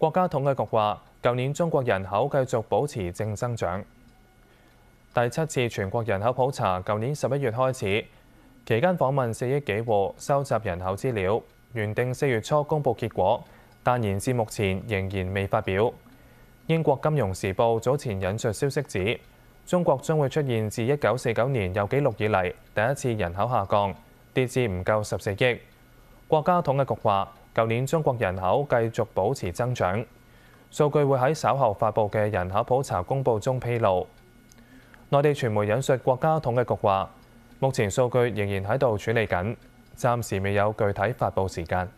國家統計局話，舊年中國人口繼續保持正增長。第七次全國人口普查，舊年十一月開始，期間訪問四億幾户，收集人口資料。原定四月初公佈結果，但延至目前仍然未發表。英國金融時報早前引述消息指，中國將會出現自一九四九年有紀錄以嚟第一次人口下降，跌至唔夠十四億。國家統計局話。舊年中國人口繼續保持增長，數據會喺稍後發布嘅人口普查公佈中披露。內地傳媒引述國家統計局話，目前數據仍然喺度處理緊，暫時未有具體發布時間。